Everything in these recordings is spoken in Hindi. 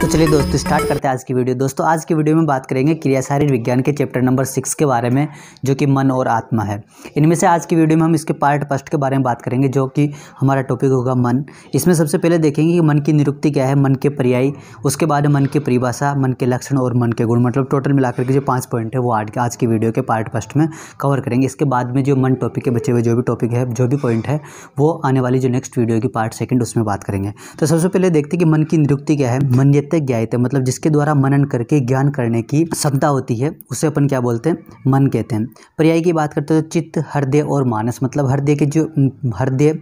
तो चलिए दोस्तों स्टार्ट करते हैं आज की वीडियो दोस्तों आज की वीडियो में बात करेंगे क्रिया शारीर विज्ञान के चैप्टर नंबर सिक्स के बारे में जो कि मन और आत्मा है इनमें से आज की वीडियो में हम इसके पार्ट फर्स्ट के बारे में बात करेंगे जो कि हमारा टॉपिक होगा मन इसमें सबसे पहले देखेंगे कि मन की निरुक्ति क्या है मन के पर्यायी उसके बाद मन की परिभाषा मन के लक्षण और मन के गुण मतलब टोटल मिलाकर के जो पाँच पॉइंट है वो आज की वीडियो के पार्ट फर्स्ट में कवर करेंगे इसके बाद में जो मन टॉपिक के बचे हुए जो भी टॉपिक है जो भी पॉइंट है वो आने वाली जो नेक्स्ट वीडियो की पार्ट सेकेंड उसमें बात करेंगे तो सबसे पहले देखते हैं कि मन की निरुक्ति क्या है मन ये चित्त ज्ञाते मतलब जिसके द्वारा मनन करके ज्ञान करने की क्षमता होती है उसे अपन क्या बोलते हैं मन कहते हैं पर्याय की बात करते हैं तो चित्त हृदय और मानस मतलब हृदय के जो हृदय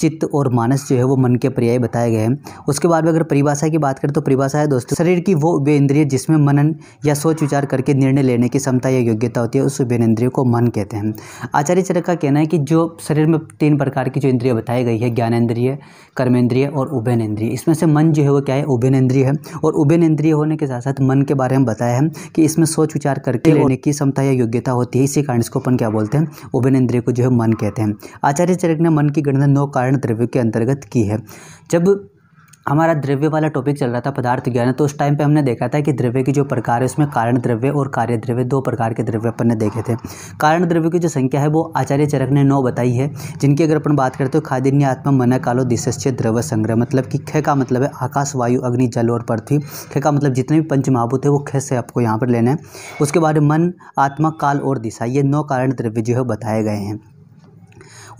चित्त और मानस जो है वो मन के पर्याय बताए गए हैं उसके बाद में अगर परिभाषा की बात करें तो परिभाषा है दोस्तों शरीर की वो वे इंद्रिय जिसमें मनन या सोच विचार करके निर्णय लेने की क्षमता या योग्यता होती है उस वे इंद्रिय को मन कहते हैं आचार्य चरक का कहना है कि जो शरीर में तीन प्रकार की जो इंद्रिय बताई गई है ज्ञानेन्द्रिय कर्मेंद्रिय और उभयनेन्द्रिय इंद्रिय इसमें से मन जो है वो क्या है उभयनेन्द्रिय है और उभयनेन्द्रिय इंद्रिय होने के साथ साथ मन के बारे में बताया है कि इसमें सोच विचार करके लेने की क्षमता या योग्यता होती है इसी कारण इसको अपन क्या बोलते हैं उभयनेन्द्रिय इंद्रिय को जो है मन कहते हैं आचार्य चरक ने मन की गणना नौ कारण द्रव्य के अंतर्गत की है जब हमारा द्रव्य वाला टॉपिक चल रहा था पदार्थ ज्ञान तो उस टाइम पे हमने देखा था कि द्रव्य के जो प्रकार है उसमें कारण द्रव्य और कार्य द्रव्य दो प्रकार के द्रव्य अपन ने देखे थे कारण द्रव्य की जो संख्या है वो आचार्य चरक ने नौ बताई है जिनकी अगर अपन बात करते हो खादिन्य आत्मा मन कालो दिशस्य द्रव्य संग्रह मतलब कि खे का मतलब है आकाश वायु अग्नि जल और पृथ्वी खे का मतलब जितने भी पंचमहाभूत है वो खे से आपको यहाँ पर लेना है उसके बाद मन आत्मा काल और दिशा ये नौ कारण द्रव्य जो है बताए गए हैं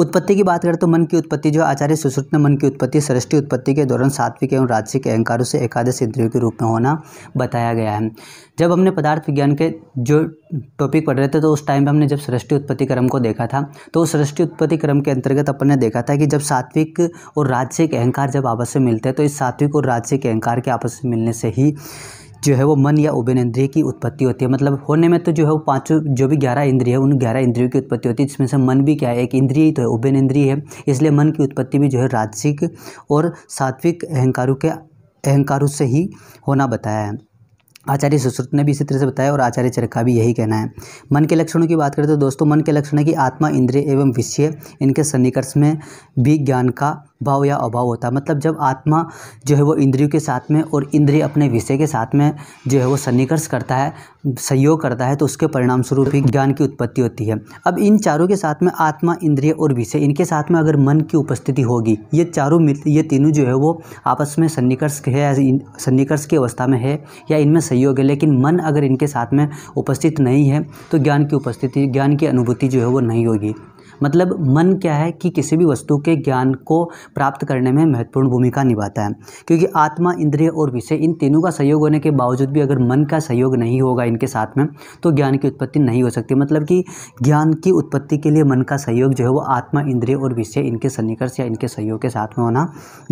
उत्पत्ति की बात करें तो मन की उत्पत्ति जो आचार्य सुश्रुत ने मन की उत्पत्ति सृष्टि उत्पत्ति के दौरान सात्विक एवं राजसिक अहंकारों से एकादश इंद्रियों के रूप में होना बताया गया है जब हमने पदार्थ विज्ञान के जो टॉपिक पढ़ रहे थे तो उस टाइम पर हमने जब सृष्टि उत्पत्ति क्रम को देखा था तो उस सृष्टि उत्पत्ति क्रम के अंतर्गत अपन ने देखा था कि जब सात्विक और राजसिक अहंकार जब आपस में मिलते हैं तो इस सात्विक और राजसिक अहंकार के आपस में मिलने से ही जो है वो मन या उबेन इंद्रिय की उत्पत्ति होती है मतलब होने में तो जो है वो पाँचों जो भी ग्यारह इंद्रिय है उन ग्यारह इंद्रियों की उत्पत्ति होती है जिसमें से मन भी क्या है एक इंद्रिय ही तो है उबेन इंद्रिय है इसलिए मन की उत्पत्ति भी जो है राजसिक और सात्विक अहंकारों के अहंकारों से ही होना बताया है आचार्य सुश्रुत ने भी इसी तरह से बताया और आचार्य चरक का भी यही कहना है मन के लक्षणों की बात करें तो दोस्तों मन के लक्षण है कि आत्मा इंद्रिय एवं विषय इनके सन्निकर्ष में भी ज्ञान का भाव या अभाव होता है मतलब जब आत्मा जो है वो इंद्रियों के साथ में और इंद्रिय अपने विषय के साथ में जो है वो सन्निकर्ष करता है सहयोग करता है तो उसके परिणाम स्वरूप ही ज्ञान की उत्पत्ति होती है अब इन चारों के साथ में आत्मा इंद्रिय और विषय इनके साथ में अगर मन की उपस्थिति होगी ये चारों ये तीनों जो है वो आपस में सन्निकर्ष है सन्निकर्ष की अवस्था में है या इनमें सहयोग है लेकिन मन अगर इनके साथ में उपस्थित नहीं है तो ज्ञान की उपस्थिति ज्ञान की अनुभूति जो है वो नहीं होगी मतलब मन क्या है कि किसी भी वस्तु के ज्ञान को प्राप्त करने में महत्वपूर्ण भूमिका निभाता है क्योंकि आत्मा इंद्रिय और विषय इन तीनों का सहयोग होने के बावजूद भी अगर मन का सहयोग नहीं होगा इनके साथ में तो ज्ञान की उत्पत्ति नहीं हो सकती मतलब कि ज्ञान की उत्पत्ति के लिए मन का सहयोग जो है वो आत्मा इंद्रिय और विषय इनके सन्निकर्ष या इनके सहयोग के साथ में होना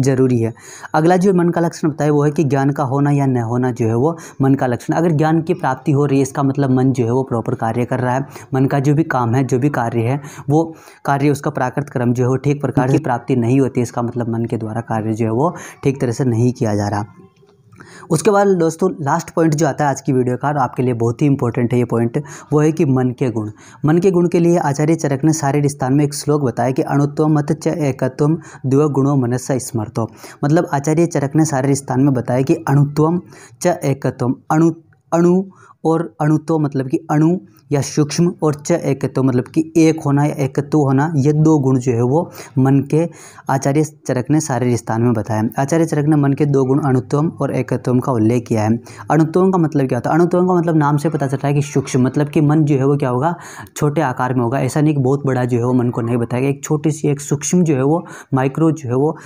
जरूरी है अगला जो मन का लक्षण बताया वो है कि ज्ञान का होना या न होना जो है वो मन का लक्षण अगर ज्ञान की प्राप्ति हो रही है इसका मतलब मन जो है वो प्रॉपर कार्य कर रहा है मन का जो भी काम है जो भी कार्य है वो कार्य उसका प्राकृत क्रम जो है वो ठीक प्रकार से प्राप्ति नहीं होती इसका मतलब मन के द्वारा कार्य जो है वो ठीक तरह से नहीं किया जा रहा उसके बाद दोस्तों लास्ट पॉइंट जो आता है आज की वीडियो का आपके लिए बहुत ही इंपॉर्टेंट है ये पॉइंट वो है कि मन के गुण मन के गुण के लिए आचार्य चरक ने सारे स्थान में एक श्लोक बताया कि अणुत्व मत च एकत्वम द्व गुणों मनस स्मृतो मतलब आचार्य चरक ने सारे स्थान में बताया कि अणुत्वम च एकत्वम अणु अणु और तो मतलब कि अणु या सूक्ष्म और च एकत्व तो मतलब कि एक होना या एकत्व तो होना ये दो गुण जो है वो मन के आचार्य चरक ने सारे स्थान में बताया आचार्य चरक ने मन के दो गुण अणुत्वम और एकत्वम का उल्लेख किया है अणुत्वम का मतलब क्या होता है अणुत्वम का मतलब नाम से पता चलता है कि सूक्ष्म मतलब कि मन जो है वो क्या होगा छोटे आकार में होगा ऐसा नहीं कि बहुत बड़ा जो है वो मन को नहीं बताएगा एक छोटी सी एक सूक्ष्म जो है वो माइक्रो जो है वो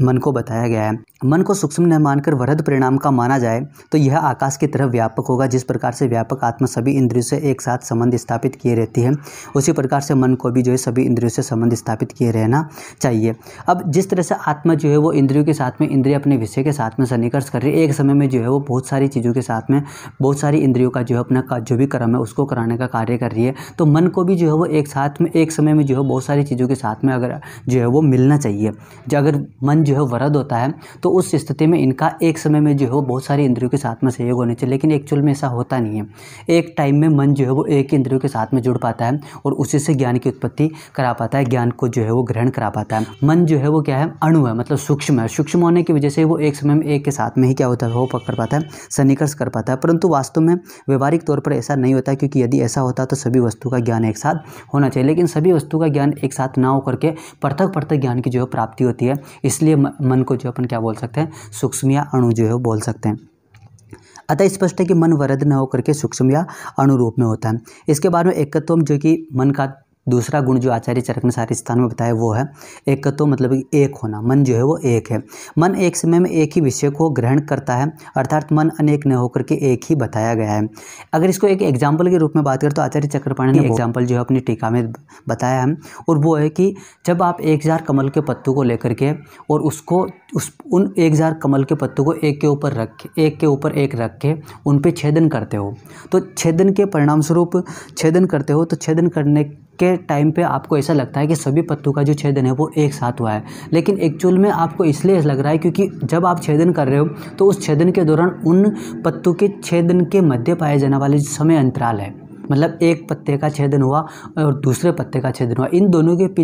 मन को बताया गया है मन को सूक्ष्म न मानकर वरद परिणाम का माना जाए तो यह आकाश की तरह व्यापक होगा जिस प्रकार से व्यापक आत्मा सभी इंद्रियों से एक साथ संबंध स्थापित किए रहती है उसी प्रकार से मन को भी जो है सभी इंद्रियों से संबंध स्थापित किए रहना चाहिए अब जिस तरह से आत्मा जो है वो इंद्रियों के साथ में इंद्रिय अपने विषय के साथ में सन्निकर्ष कर रही है एक समय में जो है वो बहुत सारी चीज़ों के साथ में बहुत सारी इंद्रियों का जो है अपना जो भी क्रम है उसको कराने का कार्य कर रही है तो मन को भी जो है वो एक साथ में एक समय में जो है बहुत सारी चीज़ों के साथ में अगर जो है वो मिलना चाहिए अगर मन जो जो है वरद होता है तो उस स्थिति में इनका एक समय में जो है बहुत सारी इंद्रियों के साथ में सहयोग होने चाहिए लेकिन एक्चुअल में ऐसा होता नहीं है एक टाइम में मन जो है वो एक इंद्रियों के साथ में जुड़ पाता है और उसी से ज्ञान की उत्पत्ति करा पाता है ज्ञान को जो है वो ग्रहण करा पाता है मन जो है वो क्या है अणु है मतलब सूक्ष्म है सूक्ष्म होने की वजह से वो एक समय में एक के साथ में ही क्या होता है वो कर पाता है सन्निकर्ष कर पाता है परंतु वास्तव में व्यवहारिक तौर पर ऐसा नहीं होता क्योंकि यदि ऐसा होता तो सभी वस्तु का ज्ञान एक साथ होना चाहिए लेकिन सभी वस्तु का ज्ञान एक साथ ना होकर के पृथक पृथक ज्ञान की जो है प्राप्ति होती है इसलिए इसलिए मन को जो अपन क्या बोल सकते हैं सूक्ष्म या अणु जो है बोल सकते हैं अतः स्पष्ट है कि मन वरद न होकर के सूक्ष्म या अणु रूप में होता है इसके बाद में एकत्व जो कि मन का दूसरा गुण जो आचार्य चरक ने सारे स्थान में बताया वो है एक तो मतलब एक होना मन जो है वो एक है मन एक समय में एक ही विषय को ग्रहण करता है अर्थात मन अनेक न होकर के एक ही बताया गया है अगर इसको एक एग्जाम्पल के रूप में बात करें तो आचार्य चक्रपाणी ने एग्जाम्पल जो है अपनी टीका में बताया है और वो है कि जब आप एक हज़ार कमल के पत्तों को लेकर के और उसको उस उन एक हज़ार कमल के पत्तों को एक के ऊपर रख के एक के ऊपर एक रख के उन पर छेदन करते हो तो छेदन के परिणामस्वरूप छेदन करते हो तो छेदन करने के टाइम पे आपको ऐसा लगता है कि सभी पत्तों का जो छेदन है वो एक साथ हुआ है लेकिन एक्चुअल में आपको इसलिए लग रहा है क्योंकि जब आप छेदन कर रहे हो तो उस छेदन के दौरान उन पत्तों के छेदन के मध्य पाए जाने वाले जो समय अंतराल है मतलब एक पत्ते का छेदन हुआ और दूसरे पत्ते का छेदन हुआ इन दोनों के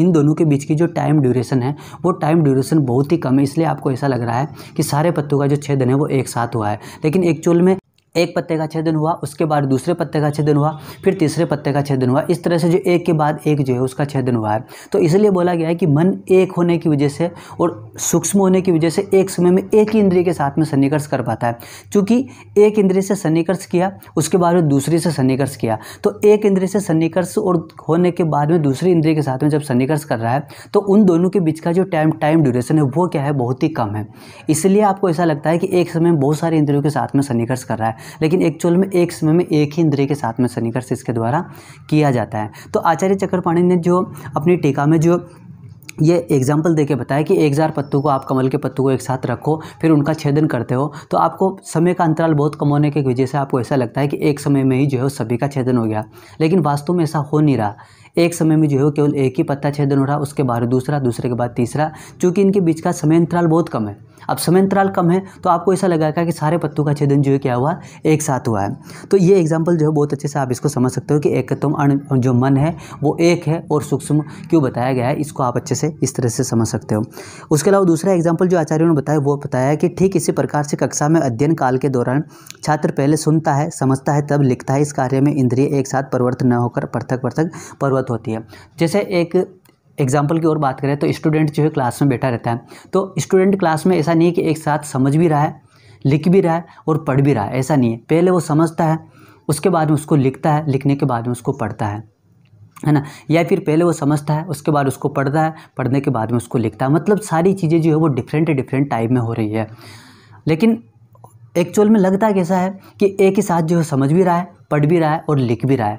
इन दोनों के बीच की जो टाइम ड्यूरेशन है वो टाइम ड्यूरेशन बहुत ही कम है इसलिए आपको ऐसा लग रहा है कि सारे पत्तों का जो छेदन है वो एक साथ हुआ है लेकिन एक्चुअल में एक पत्ते का छेदन हुआ उसके बाद दूसरे पत्ते का छेदन हुआ फिर तीसरे पत्ते का छेदन हुआ इस तरह से जो एक के बाद एक जो है उसका छेदन हुआ है तो इसलिए बोला गया है कि मन एक होने की वजह से और सूक्ष्म होने की वजह से एक समय में एक ही इंद्रिय के साथ में सन्निकर्ष कर पाता है क्योंकि एक इंद्रिय से सन्निकर्ष किया उसके बाद में दूसरी से सन्निकर्ष किया तो एक इंद्रिय से सन्निकर्ष और होने के बाद में दूसरी इंद्रिय के साथ में जब सन्निकर्ष कर रहा है तो उन दोनों के बीच का जो टाइम टाइम ड्यूरेशन है वो क्या है बहुत ही कम है इसलिए आपको ऐसा लगता है कि एक समय में बहुत सारे इंद्रियों के साथ में सन्निकर्ष कर रहा है लेकिन एक्चुअल में एक समय में एक ही इंद्रिय के साथ में सन्निकर्ष इसके द्वारा किया जाता है तो आचार्य चक्रपाणी ने जो अपनी टीका में जो ये एग्जाम्पल देके बताया कि एक हज़ार पत्तों को आप कमल के पत्तों को एक साथ रखो फिर उनका छेदन करते हो तो आपको समय का अंतराल बहुत कम होने की वजह से आपको ऐसा लगता है कि एक समय में ही जो है सभी का छेदन हो गया लेकिन वास्तव में ऐसा हो नहीं रहा एक समय में जो है केवल एक ही पत्ता छेदन हो रहा उसके बाद दूसरा दूसरे के बाद तीसरा चूँकि इनके बीच का समय अंतराल बहुत कम है अब समय अंतराल कम है तो आपको ऐसा लगेगा कि सारे पत्तों का छेदन जो है क्या हुआ एक साथ हुआ है तो ये एग्जाम्पल जो है बहुत अच्छे से आप इसको समझ सकते हो कि एकत्वम अण जो मन है वो एक है और सूक्ष्म क्यों बताया गया है इसको आप अच्छे से इस तरह से समझ सकते हो उसके अलावा दूसरा एग्जाम्पल जो आचार्यों ने बताया वो बताया कि ठीक इसी प्रकार से कक्षा में अध्ययन काल के दौरान छात्र पहले सुनता है समझता है तब लिखता है इस कार्य में इंद्रिय एक साथ परिवर्तन न होकर पृथक पृथक परिवर्तन ज़रूरत होती है जैसे एक एग्जाम्पल की ओर बात करें तो स्टूडेंट जो है क्लास में बैठा रहता है तो स्टूडेंट क्लास में ऐसा नहीं है कि एक साथ समझ भी रहा है लिख भी रहा है और पढ़ भी रहा है ऐसा नहीं है पहले वो समझता है उसके बाद में उसको लिखता है लिखने के बाद में उसको पढ़ता है है ना या फिर पहले वो समझता है उसके बाद उसको पढ़ता है पढ़ने के बाद में उसको लिखता है मतलब सारी चीज़ें जो है वो डिफरेंट डिफरेंट टाइप में हो रही है लेकिन एक्चुअल में लगता कैसा है कि एक ही साथ जो है समझ भी रहा है पढ़ भी रहा है और लिख भी रहा है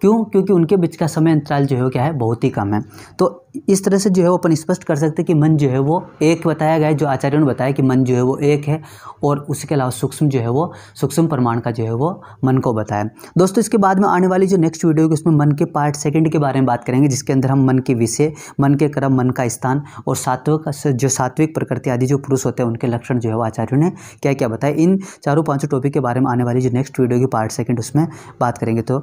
क्यों क्योंकि उनके बीच का समय अंतराल जो है क्या है बहुत ही कम है तो इस तरह से जो है वो अपन स्पष्ट कर सकते हैं कि मन जो है वो एक बताया गया है जो आचार्यों ने बताया कि मन जो है वो एक है और उसके अलावा सूक्ष्म जो है वो सूक्ष्म प्रमाण का जो है वो मन को बताया दोस्तों इसके बाद में आने वाली जो नेक्स्ट वीडियो है उसमें मन के पार्ट सेकेंड के बारे में बात करेंगे जिसके अंदर हम मन के विषय मन के क्रम मन का स्थान और सात्विक जो सात्विक प्रकृति आदि जो पुरुष होते हैं उनके लक्षण जो है वो आचार्यों ने क्या क्या बताया इन चारों पाँचों टॉपिक के बारे में आने वाली जो नेक्स्ट वीडियो की पार्ट सेकेंड उसमें बात करेंगे तो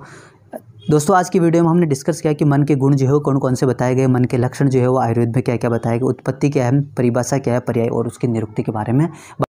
दोस्तों आज की वीडियो में हमने डिस्कस किया कि मन के गुण जो है कौन कौन से बताए गए मन के लक्षण जो है वो आयुर्वेद में क्या क्या बताए गए उत्पत्ति क्या है परिभाषा क्या है पर्याय और उसकी निरुक्ति के बारे में